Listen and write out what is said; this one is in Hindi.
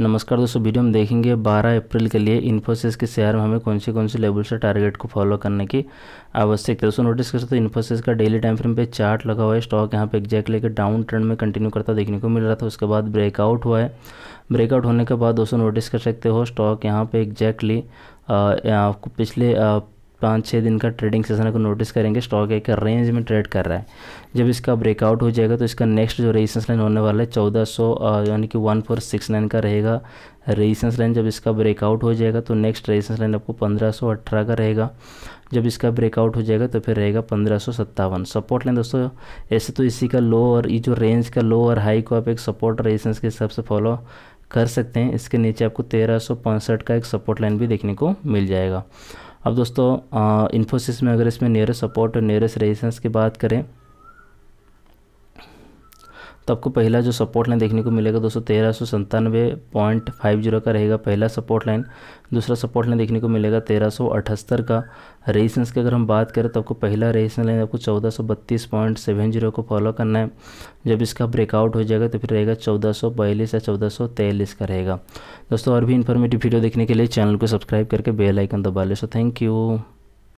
नमस्कार दोस्तों वीडियो हम देखेंगे 12 अप्रैल के लिए इन्फोसिस के शेयर में हमें कौन से कौन से लेवल से टारगेट को फॉलो करने की आवश्यकता है दोस्तों नोटिस कर सकते हो इन्फोसिस का डेली टाइम फ्रेम पे चार्ट लगा हुआ है स्टॉक यहाँ पे एक्जैक्टली लेकर डाउन ट्रेंड में कंटिन्यू करता देखने को मिल रहा था उसके बाद ब्रेकआउट हुआ है ब्रेकआउट होने के बाद दोस्तों नोटिस कर सकते हो स्टॉक यहाँ पर एग्जैक्टली आपको पिछले पाँच छः दिन का ट्रेडिंग सेशन अगर नोटिस करेंगे स्टॉक एक रेंज में ट्रेड कर रहा है जब इसका ब्रेकआउट हो जाएगा तो इसका नेक्स्ट जो रेजिस्टेंस लाइन होने वाला है चौदह सौ यानी कि वन फोर सिक्स नाइन का रहेगा रेजिस्टेंस लाइन जब इसका ब्रेकआउट हो जाएगा तो नेक्स्ट रेजिस्टेंस लाइन आपको पंद्रह सौ अठारह का रहेगा जब इसका ब्रेकआउट हो जाएगा तो फिर रहेगा पंद्रह सौ सत्तावन सपोर्ट लाइन दोस्तों ऐसे तो इसी का लो और ये जो रेंज का लो और हाई को आप एक सपोर्ट रेजिस्टेंस के हिसाब से फॉलो कर सकते हैं इसके नीचे आपको तेरह का एक सपोर्ट लाइन भी देखने को मिल जाएगा अब दोस्तों इन्फोसिस में अगर इसमें नियरेस्ट सपोर्ट और नियरेस्ट रेजिस्टेंस की बात करें तो आपको पहला जो सपोर्ट लाइन देखने को मिलेगा दोस्तों तेरह सौ संतानवे पॉइंट फाइव जीरो का रहेगा पहला सपोर्ट लाइन दूसरा सपोर्ट लाइन देखने को मिलेगा तेरह सौ अठहत्तर का रेजिस्टेंस की अगर हम बात करें तो आपको पहला रेजिस्टेंस लाइन आपको चौदह सौ बत्तीस पॉइंट सेवन जीरो को फॉलो करना है जब इसका ब्रेकआउट हो जाएगा तो फिर रहेगा चौदह सौ बयालीस या चौदह सौ तेईस का रहेगा दोस्तों और भी इन्फॉर्मेटिव वीडियो देखने के लिए चैनल को सब्सक्राइब करके बेल आइकन दबा ले सो थैंक यू